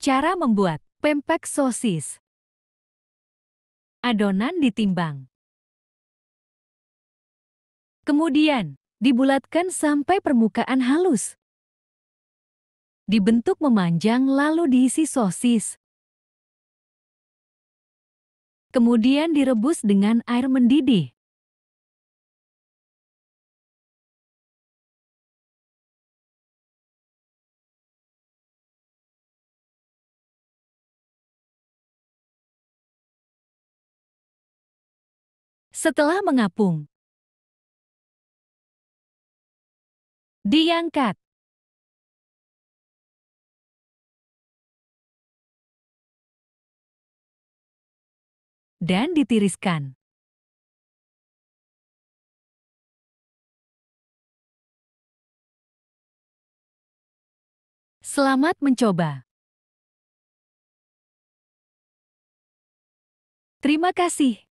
Cara membuat pempek sosis. Adonan ditimbang. Kemudian, dibulatkan sampai permukaan halus. Dibentuk memanjang lalu diisi sosis. Kemudian direbus dengan air mendidih. Setelah mengapung. Diangkat. Dan ditiriskan. Selamat mencoba. Terima kasih.